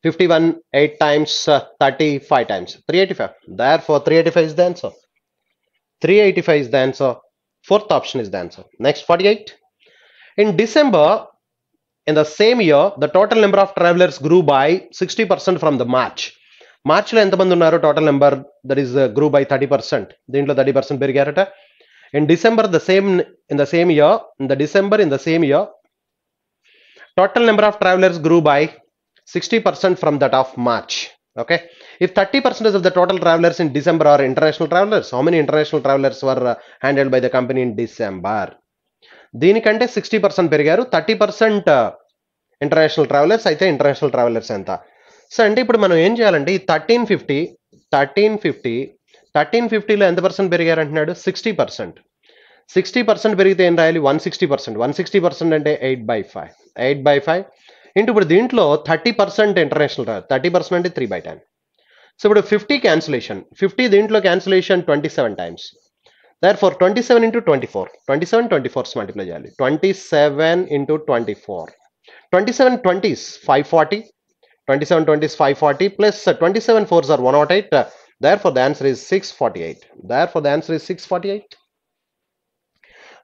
fifty one eight times thirty five times three eighty five there four three eighty five is దాన్స్ త్రీ ఎయిటీ ఫైవ్ ఇస్ దాన్స్ ఫోర్త్ ఆప్షన్ ఇస్ దాన్స్ next forty eight in December In the same year, the total number of travelers grew by 60% from the March. March ఎంతమంది total number that is uh, grew by 30%. The percent దీంట్లో థర్టీ పర్సెంట్ పెరిగారట in in the same in the the December, in the same year, total number of travelers grew by 60% from that of March. Okay, if 30% of the total travelers in December are international travelers, how many international travelers were uh, handled by the company in December? దీనికంటే సిక్స్టీ పర్సెంట్ పెరిగారు థర్టీ పర్సెంట్ ఇంటర్నేషనల్ ట్రావెలర్స్ అయితే ఇంటర్నేషనల్ ట్రావెలర్స్ ఎంత సో అంటే ఇప్పుడు మనం ఏం చేయాలంటే ఈ thirteen fifty thirteen fifty thirteen ఫిఫ్టీలో ఎంత పర్సెంట్ పెరిగారు అంటున్నాడు సిక్స్టీ పర్సెంట్ సిక్స్టీ పర్సెంట్ పెరిగితే ఏం రాయాలి one sixty percent one sixty percent అంటే eight by five eight by five into ఇప్పుడు దీంట్లో thirty percent international thirty percent అంటే త్రీ బై టెన్ సో ఇప్పుడు ఫిఫ్టీ క్యాన్సిలేషన్ ఫిఫ్టీ దీంట్లో cancellation twenty seven times therefore 27 into 24 27 is multiply 27 into 24 27 is 540 27 is 540 plus uh, 27 4s are 108 uh, therefore the answer is 648 therefore the answer is 648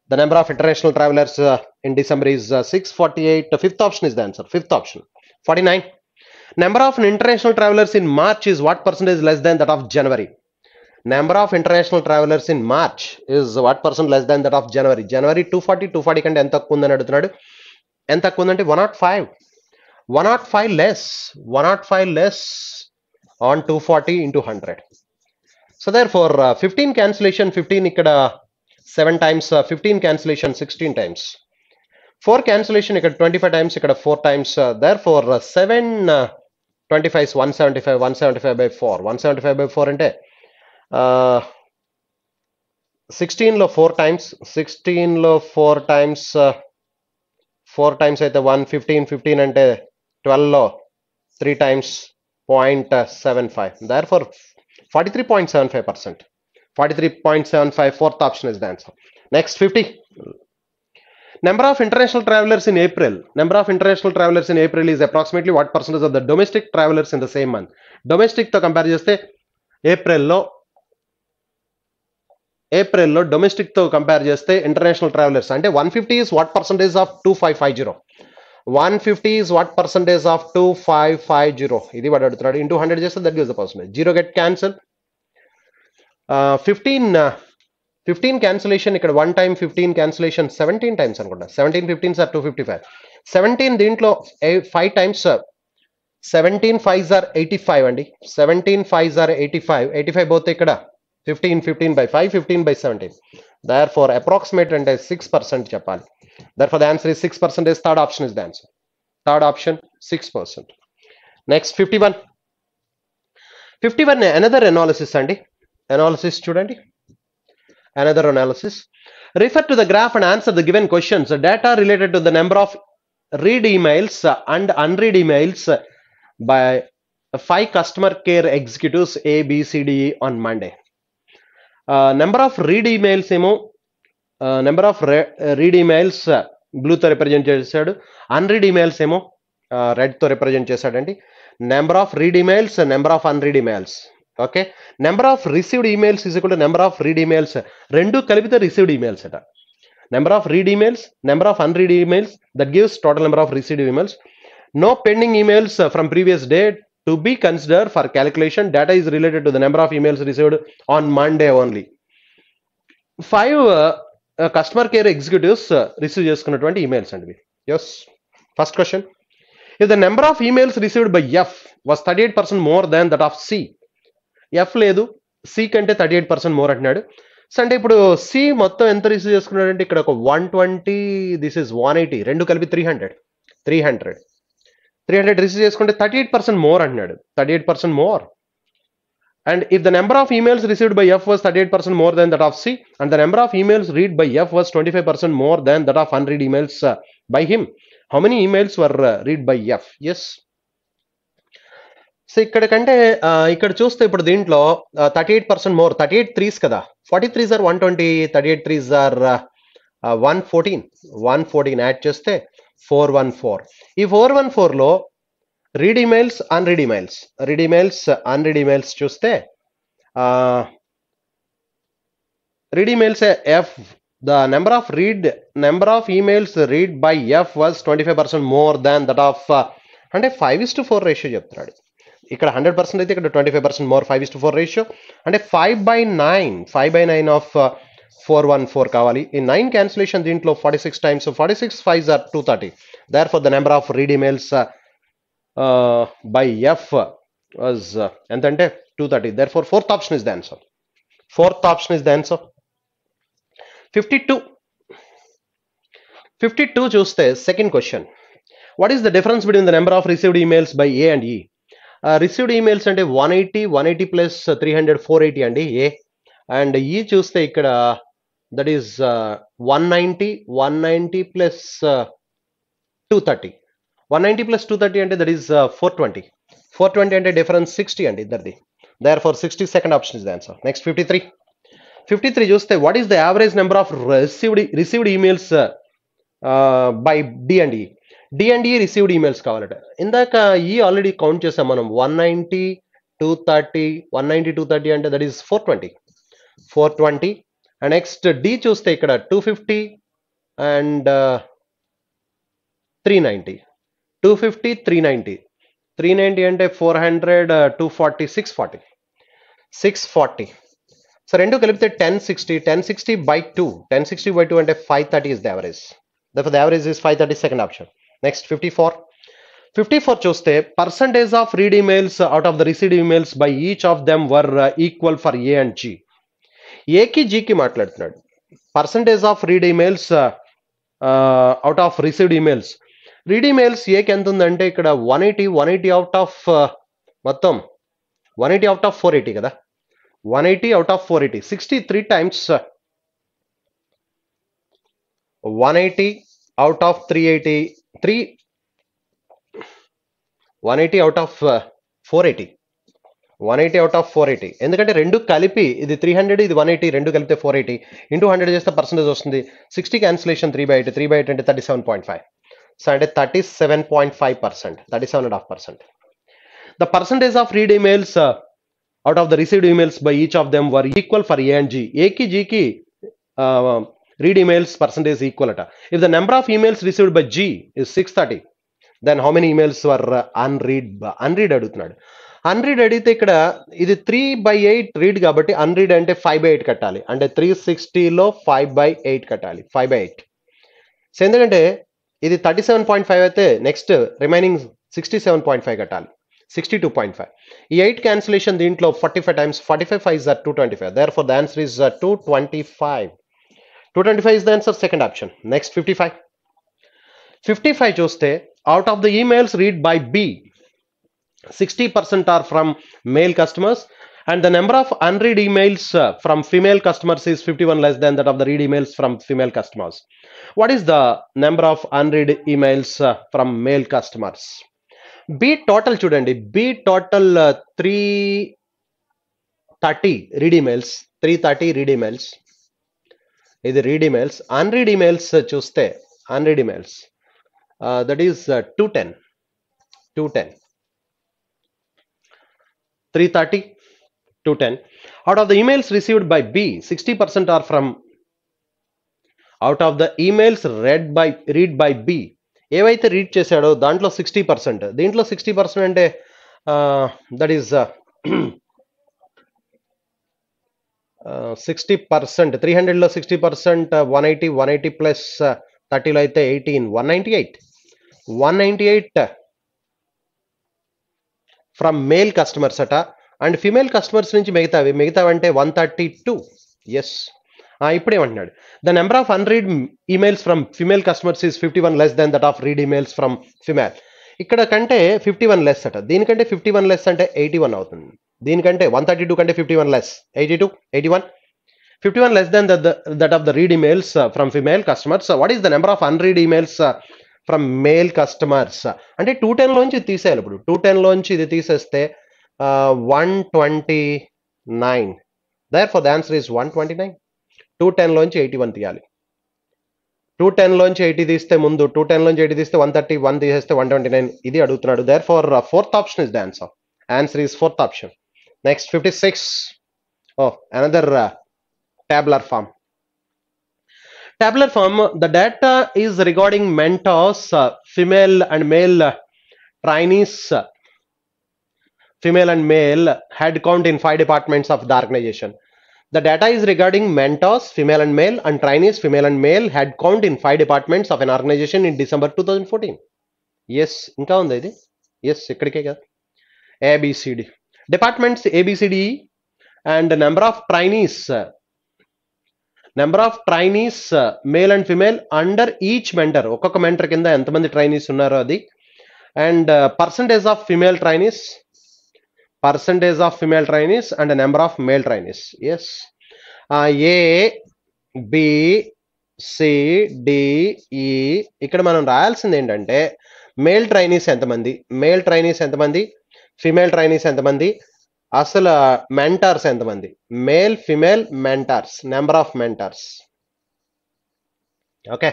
the number of international travelers uh, in December is uh, 648. The fifth option is the answer. Fifth option. 49. Number of international travelers in March is what percentage less than that of January? number of international travelers in March is what percent less than that of January? January 240, 240 and then the Kundan 105. 105 less. 105 less on 240 into 100. So therefore, uh, 15 cancellation, 15 ikkada, 7 times, uh, 15 cancellation, 16 times. 4 cancellation, ikkada, 25 times, ikkada, 4 times. Uh, therefore, uh, 7 25 is 175, 175 by 4. 175 by 4 and uh, 16 lo 4 times 16 lo 4 times uh, 4 times at the 1 15 and uh, 12 lo 3 times uh, 0.75 therefore 43.75 percent 43.75 fourth option is the answer next 50 number of international travelers in april number of international travelers in april is approximately what percentage of the domestic travelers in the same month domestic to compare just the april lo ఏప్రిల్లో డొమెస్టిక్తో కంపేర్ చేస్తే ఇంటర్నేషనల్ ట్రావెలర్స్ అంటే one fifty is what percentage of two five five zero one fifty is what percentage of two five five zero ఇది వాడు అడుగుతున్నాడు ఇంటూ హండ్రెడ్ చేస్తే that gives the percentage zero get cancel fifteen fifteen cancellation ఇక్కడ one time fifteen cancellation seventeen times అనుకుంటా seventeen fifteen sir two fifty five seventeen దీంట్లో ఫైవ్ టైమ్స్ సెవెంటీన్ ఫైవ్ జార్ ఎయిటీ ఫైవ్ అండి సెవెంటీన్ ఫైవ్ జార్ ఎయిటీ ఫైవ్ ఎయిటీ ఫైవ్ పోతే ఇక్కడ 15 15 by 5 15 by 17 therefore approximate and is 6 percent chapali therefore the answer is 6 percent is third option is the answer third option 6 percent next 51 51 another analysis andy analysis చూడండి another analysis refer to the graph and answer the given questions data related to the number of read emails and unread emails by five customer care executives a b c d on monday number of read emails ఏమో నెంబర్ ఆఫ్ రీడ్ ఈమెయిల్స్ బ్లూతో రిప్రజెంట్ చేశాడు అన్రీడ్ ఈమెయిల్స్ ఏమో రెడ్తో రిప్రజెంట్ చేశాడండి number of read emails number of unread emails okay number of received emails is equal number of read emails రెండు కలిపితే రిసీవ్డ్ ఈమెయిల్స్ అట number of read emails number of unread emails that gives total number of received emails no pending emails from previous day to be consider for calculation data is related to the number of emails received on Monday only five customer care executives receive చేసుకున్నటువంటి ఇమెయిల్స్ అండి yes first question if the number of emails received by F was thirty eight percent more than that of C F లేదు సి కంటే థర్టీ ఎయిట్ పర్సెంట్ మోర్ అంటున్నాడు సో అంటే ఇప్పుడు సి మొత్తం ఎంత రిసీవ్ చేసుకున్నాడు అంటే ఇక్కడ ఒక one twenty this is one eighty రెండు కలిపి three hundred three hundred three hundred receive చేసుకుంటే థర్టీ ఎయిట్ పర్సెంట్ మోర్ అంటున్నాడు thirty eight percent more and if the number of emails received by F was thirty eight percent more than that of C and the number of emails read by F was twenty five percent more than that of hundred emails by him how many emails were read by F S so ఇక్కడ కంటే uh, ఇక్కడ చూస్తే ఇప్పుడు దీంట్లో thirty eight percent more thirty eight threes కదా forty threes or one twenty thirty eight threes or one fourteen one fourteen add చేస్తే ఫోర్ వన్ ఫోర్ ఈ ఫోర్ వన్ ఫోర్లో read emails unread emails read emails unread emails చూస్తే read emails F the number of read number of emails read by F was twenty five percent more than that of అంటే five is to four ratio చెప్తున్నాడు ఇక్కడ హండ్రెడ్ పర్సెంట్ అయితే ఇక్కడ twenty five percent more five is to four ratio అంటే five by nine five by nine of 414 kavali in 9 cancellation dintlo 46 times so 46 5s are 230 therefore the number of read emails uh, by f was uh, and then 230 therefore fourth option is the answer fourth option is the answer 52 52 choose the second question what is the difference between the number of received emails by a and e uh, received emails and a 180 180 plus 300 480 and a and e choose the ikkada that is uh, 190 190 230 190 plus uh, 230 and that is uh, 420 420 and a difference 60 and either the therefore 60 second option is the answer next 53 53 just say what is the average number of received received emails by d and e d and e received emails covered in the uh, e already count just a 190 230 190 230 and that is 420 420 and next D choose the 250 and 390 250 390 390 and 400 uh, 240 uh, 640 so 10 60 1060, 1060 by 2 1060 by 2 and 530 is the average therefore the average is 530 second option next 54 54 choose the percentage of read emails out of the received emails by each of them were uh, equal for A and G ఏకి మాట్లాడుతున్నాడు percentage of read emails out of received emails read emails ఏకి ఎంత ఉందంటే ఇక్కడ one eighty one eighty out of మొత్తం one eighty out of four eighty కదా one eighty out of four eighty sixty three times one eighty out of three eighty three one eighty out of four eighty one eighty out of four eighty ఎందుకంటే రెండు కలిపి ఇది త్రీ హండ్రెడ్ ఇది వన్ ఎయిటీ రెండు కలిపితే ఫోర్ ఎయిటీ ఇంటూ హండ్రెడ్ చేస్తే పర్సెంటేజ్ వస్తుంది sixty cancellation three by eight three by eight అంటే thirty seven point five so అంటే thirty seven point five percent thirty seven and half percent the percentage of read emails out of the received emails by each of them were equal for A and G ఏకి జీకి read emails percentage equal at if the number of emails received by g is 630 then how many emails were uh, unread unread అడుగుతున్నాడు అన్రీడ్ అడిగితే ఇక్కడ ఇది త్రీ బై ఎయిట్ రీడ్ కాబట్టి అన్రీడ్ అంటే ఫైవ్ బై ఎయిట్ కట్టాలి అంటే త్రీ సిక్స్టీలో ఫైవ్ బై ఎయిట్ కట్టాలి ఫైవ్ బై ఎయిట్ సో ఎందుకంటే ఇది థర్టీ సెవెన్ పాయింట్ ఫైవ్ అయితే next remaining sixty seven point five కట్టాలి సిక్స్టీ టూ పాయింట్ ఫైవ్ ఈ ఎయిట్ క్యాన్సిలేషన్ దీంట్లో forty five times forty five five or two twenty five therefore the answer is two twenty five two twenty five is the answer second option next fifty five fifty five చూస్తే out of the emails read by B 60% are from male customers and the number of unread emails uh, from female customers is 51 less than that of the read emails from female customers what is the number of unread emails uh, from male customers b total చూడండి b total uh, 330 read emails 330 read emails ఇది read emails unread emails uh, the unread emails uh, that is uh, 210 210 330, 210. Out of the emails received by B, 60% are from out of the emails read by read by B ఏవైతే రీడ్ చేశాడో దాంట్లో సిక్స్టీ పర్సెంట్ దీంట్లో సిక్స్టీ పర్సెంట్ అంటే that is sixty percent three హండ్రెడ్లో sixty percent one eighty one eighty plus థర్టీలో అయితే eighteen one ninety eight one ninety eight from male customers అట అండ్ ఫిమేల్ కస్టమర్స్ నుంచి మిగతావి మిగతావి అంటే వన్ థర్టీ టూ ఎస్ ఇప్పుడేమంటున్నాడు the number of unread emails from female customers is fifty one less than that of read emails from female ఇక్కడ కంటే ఫిఫ్టీ వన్ లెస్ అట దీనికంటే ఫిఫ్టీ వన్ లెస్ అంటే ఎయిటీ వన్ అవుతుంది దీనికంటే వన్ థర్టీ టూ కంటే fifty one less eighty two eighty one fifty one less than that of the read emails uh, from female customers what is the number of unread emails from male customers అంటే టూ టెన్లోంచి లోంచి తీసేయాలి ఇప్పుడు టూ టెన్లోంచి ఇది తీసేస్తే one twenty nine therefore the answer is one twenty nine two టెన్లోంచి ఎయిటీ వన్ తీయాలి టూ టెన్లోంచి ఎయిటీ తీస్తే ముందు టూ టెన్లోంచి ఎయిటీ తీస్తే వన్ థర్టీ వన్ తీసేస్తే వన్ ట్వంటీ నైన్ ఇది అడుగుతున్నాడు therefore fourth option is the answer answer is fourth option next fifty six oh another tabular form Tabular form, the data is regarding mentors, uh, female and male uh, trainees, uh, female and male head count in five departments of the organization. The data is regarding mentors, female and male, and trainees, female and male head count in five departments of an organization in December 2014. Yes. ఇంకా ఉంది ఇది ఎస్ ఇక్కడికే కదా A B C D departments A B C D and number number of trainees male and female under each mentor ఒక్కొక్క మెంటర్ కింద ఎంతమంది ట్రైనీస్ ఉన్నారో అది and percentage of female trainees percentage of female trainees and number of male trainees yes A B C D E ఇక్కడ మనం రాయాల్సింది ఏంటంటే మేల్ ట్రైనీస్ ఎంతమంది మేల్ ట్రైనీస్ ఎంతమంది ఫిమేల్ ట్రైనీస్ ఎంతమంది అసలు మెంటార్స్ ఎంతమంది male female mentors number of mentors okay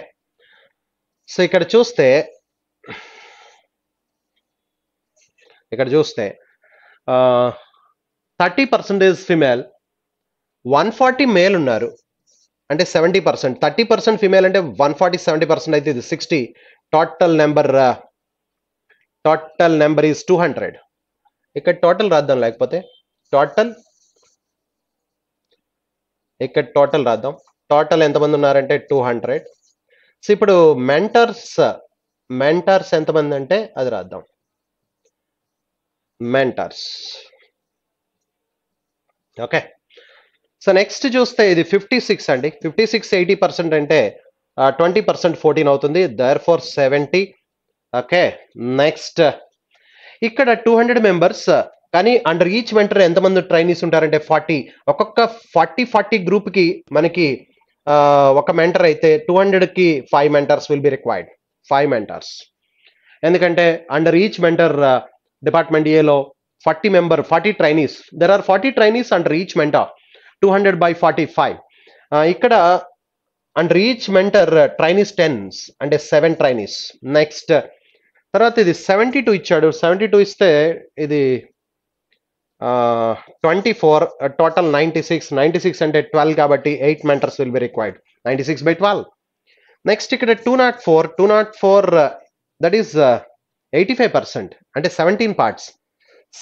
so ఇక్కడ చూస్తే ఇక్కడ చూస్తే thirty percentage female one forty male ఉన్నారు అంటే seventy percent thirty percent female అంటే వన్ ఫార్టీ సెవెంటీ పర్సెంట్ అయితే ఇది sixty total number total number is two hundred ఇక్కడ టోటల్ రాద్దాం లేకపోతే టోటల్ ఇక్కడ టోటల్ రాద్దాం టోటల్ ఎంతమంది ఉన్నారంటే టూ హండ్రెడ్ సో ఇప్పుడు మెంటర్స్ మెంటర్స్ ఎంతమంది అంటే అది రాద్దాం మెంటర్స్ ఓకే సో నెక్స్ట్ చూస్తే ఇది ఫిఫ్టీ సిక్స్ అండి ఫిఫ్టీ సిక్స్ ఎయిటీ పర్సెంట్ అంటే ట్వంటీ పర్సెంట్ ఫోర్టీన్ అవుతుంది therefore seventy okay next ఇక్కడ టూ హండ్రెడ్ మెంబర్స్ కానీ అండర్ ఈచ్ వెంటర్ ఎంతమంది ట్రైనీస్ ఉంటారంటే ఫార్టీ ఒక్కొక్క ఫార్టీ ఫార్టీ గ్రూప్కి మనకి ఒక మెంటర్ అయితే టూ హండ్రెడ్కి five mentors will be required five mentors ఎందుకంటే అండర్ ఈచ్ మెంటర్ డిపార్ట్మెంట్ ఏలో forty member forty trainees there are forty trainees under each mentor two hundred by forty five ఇక్కడ under each mentor trainees tens అంటే సెవెన్ ట్రైనీస్ నెక్స్ట్ తర్వాత ఇది సెవెంటీ టూ ఇచ్చాడు సెవెంటీ టూ ఇస్తే ఇది twenty four total ninety six ninety six అంటే ట్వెల్వ్ కాబట్టి eight mentors will be required ninety six by twelve next ఇక్కడ two not four two not four that is eighty five percent అంటే seventeen parts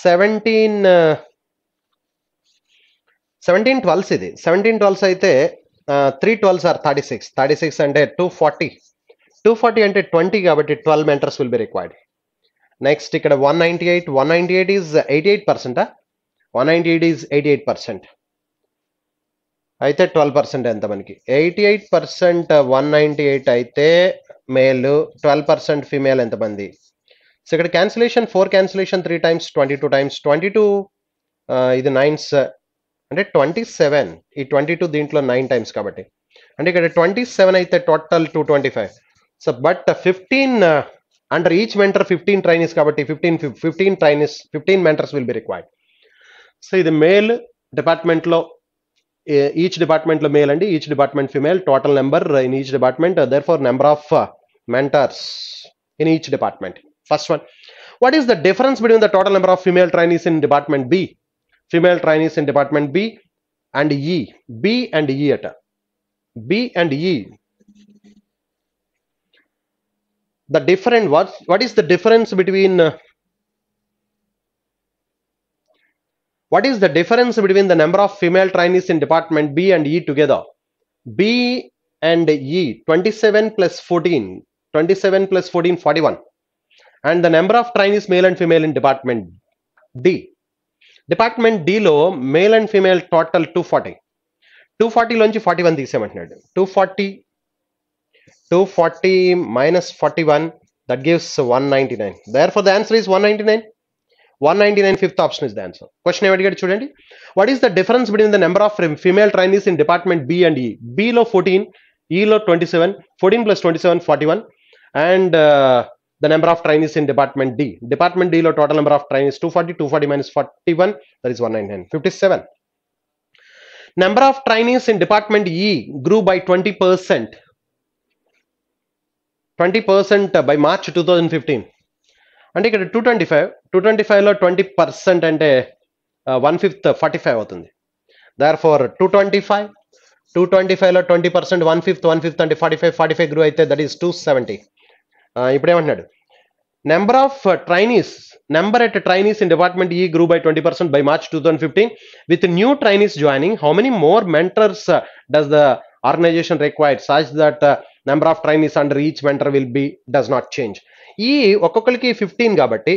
seventeen seventeen twelves ఇది సెవెంటీన్ ట్వెల్వ్స్ అయితే three twelves are thirty six thirty six అంటే టూ ఫార్టీ టూ ఫార్టీ అంటే ట్వంటీ కాబట్టి twelve mentors will be required next ఇక్కడ one ninety eight one ninety eight is eighty eight పర్సెంటా one ninety eight is eighty eight percent అయితే ట్వెల్వ్ పర్సెంట్ ఎంత మనకి eighty eight percent one ninety eight అయితే మేల్ ట్వెల్వ్ పర్సెంట్ ఫీమేల్ ఎంతమంది సో ఇక్కడ cancellation four cancellation three times twenty two times twenty two ఇది నైన్స్ అంటే ట్వంటీ సెవెన్ ఈ ట్వంటీ టూ దీంట్లో నైన్ టైమ్స్ కాబట్టి అంటే ఇక్కడ ట్వంటీ సెవెన్ అయితే total two twenty five So, but 15 uh, under each mentor, 15 trainees, 15, 15 trainees, 15 mentors will be required. So, the male department law, each department law male and each department female, total number in each department, uh, therefore, number of uh, mentors in each department. First one, what is the difference between the total number of female trainees in department B, female trainees in department B and E, B and E at B and E, the different what what is the difference between uh, what is the difference between the number of female trainees in department b and e together b and e 27 plus 14 27 plus 14 41 and the number of trainees male and female in department d Department D, male male and female total two forty. Two forty ఫార్టీలోంచి forty one Two forty. 240 minus 41 that gives 199 therefore the answer is 199 199 fifth option is the answer question evadigated chudandi what is the difference between the number of female trainees in department b and e b low 14 e low 27 14 plus 27 41 and uh, the number of trainees in department d department d low total number of trainees 240 240 minus 41 that is 199 57 number of trainees in department e grew by 20 percent twenty percent by March two thousand fifteen అంటే ఇక్కడ two twenty five two twenty ఫైవ్లో ట్వంటీ పర్సెంట్ అంటే వన్ ఫిఫ్త్ ఫార్టీ ఫైవ్ అవుతుంది therefore two twenty five two twenty ఫైవ్లో twenty percent one fifth one fifth అంటే forty five forty five grew అయితే దట్ ఈస్ టూ సెవెంటీ ఇప్పుడు ఏమంటున్నాడు number of trainees number at trainees in department E grew by twenty percent by March two thousand fifteen with new trainees joining how many more mentors does the organisation required such that number of trainees under each mentor will be does not change e okkokalki 15 kabatti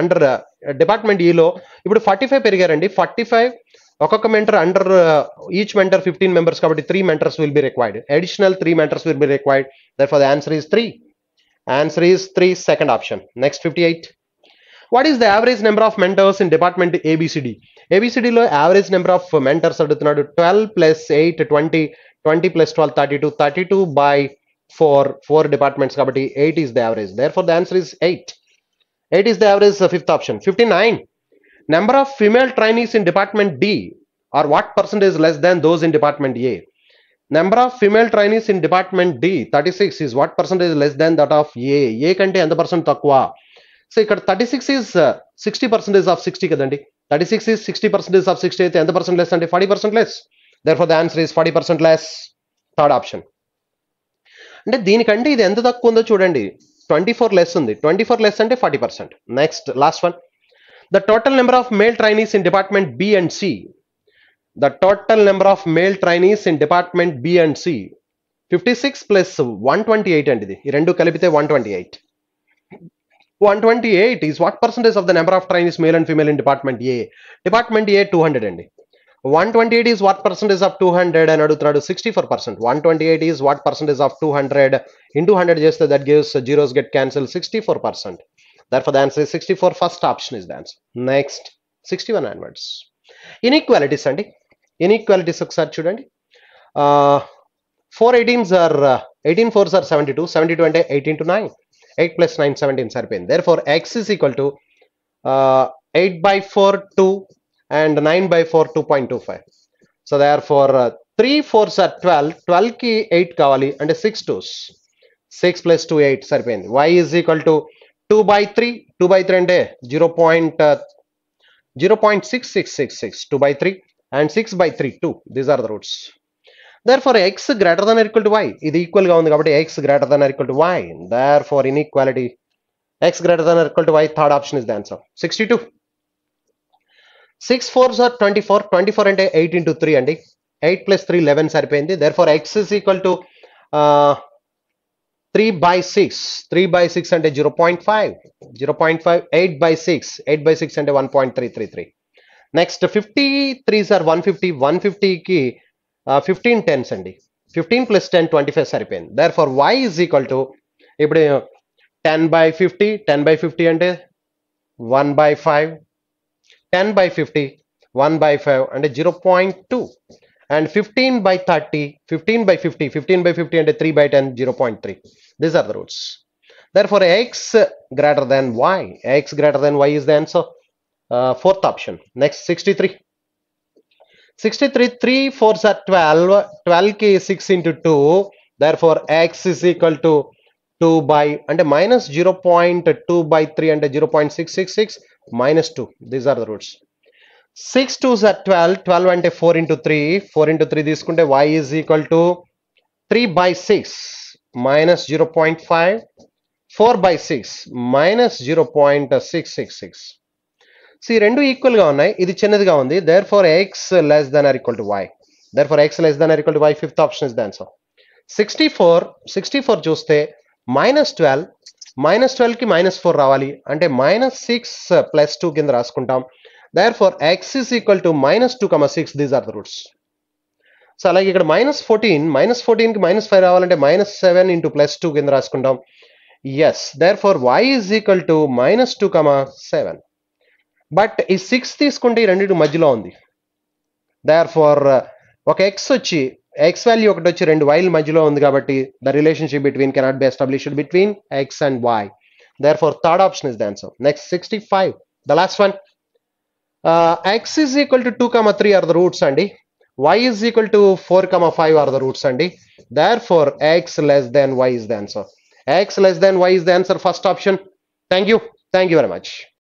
under uh, department e lo ipudu 45 perigarandi 45 okkokka mentor under uh, each mentor 15 members covered three mentors will be required additional three mentors will be required therefore the answer is 3 answer is three. Second option next 58 what is the average number of mentors in department abcd abcd lo average number of mentors adutunadu 12 plus 8 20 20 plus 12 32 32 by for four departments kabatti 8 is the average therefore the answer is 8 8 is the average the fifth option 59 number of female trainees in department d or what percentage less than those in department a number of female trainees in department d 36 is what percentage less than that of a a kante ఎంత పర్సెంట్ తక్కువ సో ఇక్కడ thirty-six is sixty sixty percentage of sixty 36 is 60 is sixty percentage of sixty అయితే ఎంత percent less అంటే forty percent less therefore the answer is forty percent less third అంటే దీనికంటే ఇది ఎంత తక్కువ ఉందో చూడండి ట్వంటీ ఫోర్ లెస్ ఉంది ట్వంటీ ఫోర్ లెస్ అంటే forty percent next last one the total number of male trainees in department B and C the total number of male trainees in department B and C fifty six plus one twenty eight అండి ఇది ఈ రెండు కలిపితే one twenty eight one twenty eight is what percentage of the number of trainees male and female in department A department A two hundred అండి 128 is what percentage of 200 and adutunadu 64 percent 128 is what percentage of 200 into 100 just that gives zeros get cancelled 64 percent therefore the answer is 64 first option is the answer next 61 onwards Inequality, Sandy. Inequality, ఒకసారి చూడండి four are are uh, are fours are seventy 72 seventy two అంటే eighteen to nine eight plus nine seventeen సరిపోయింది therefore to 8 by 4 2 and 9 by 4 2.25 so therefore uh, 3 4s are 12 12 ki 8 kawali and 6 2s 6 plus 2 8 సరిపోయింది y is equal to 2 by 3 2 by 3 అంటే uh, 0 point uh, 0.6666 2 by 3 and 6 by 3 2 these are the roots therefore x greater than or equal to y ఇది equal గా ఉంది కాబట్టి x greater than or equal to y therefore inequality x greater than or equal to y third option is the answer 62 six four sir twenty four twenty four అంటే ఎయిట్ ఇంటూ త్రీ అండి ఎయిట్ ప్లస్ త్రీ లెవెన్ సరిపోయింది therefore X is equal to three by six three by six అంటే zero point five zero point five eight by six eight by six అంటే one point three three three next fifty three sir one fifty one ఫిఫ్టీకి ఫిఫ్టీన్ టెన్స్ అండి fifteen plus ten twenty five సరిపోయింది there far y is equal to ఇప్పుడు ten by fifty ten by fifty అంటే one by five 10 by 50 1 by 5 and 0.2 and 15 by 30 15 by 50 15 by 50 and 3 by 10 0.3 these are the roots therefore x greater than y x greater than y is the answer uh, fourth option next 63 63 3 4, are 12 12 k is 6 into 2 therefore x is equal to 2 by and minus 0.2 by 3 and 0.666 minus 2. These are the roots. 6 2s are 12. 12 and 4 into 3. 4 into 3 this kunde y is equal to 3 by 6 minus 0 0.5. 4 by 6 minus 0 0.666. సి రెండు ఈక్వల్గా ఉన్నాయి ఇది చిన్నదిగా ఉంది therefore x less than or equal to y therefore x less than or equal to y fifth option is the sixty four sixty four చూస్తే మైనస్ ట్వెల్వ్ మైనస్ కి మైనస్ ఫోర్ రావాలి అంటే మైనస్ సిక్స్ ప్లస్ టూ కింద రాసుకుంటాం therefore x is equal to minus two comma six these are the roots so అలాగే ఇక్కడ మైనస్ ఫోర్టీన్ మైనస్ ఫోర్టీన్ కి మైనస్ ఫైవ్ రావాలంటే minus seven into plus two కింద రాసుకుంటాం yes therefore y is equal to minus two comma seven but ఈ సిక్స్ తీసుకుంటే ఈ రెండింటి మధ్యలో ఉంది దయర్ ఫోర్ uh, ఒక ఎక్స్ వచ్చి ఎక్స్ వాల్యూ ఒకటి వచ్చి రెండు వైల్ మధ్యలో ఉంది కాబట్టి the relationship between cannot be established between x and y therefore third option is the answer next sixty five the last one x is equal to two comma three are the roots అండి y is equal to four comma five are the roots అండి therefore x less than y is the answer x less than y is the answer first option thank you thank you very much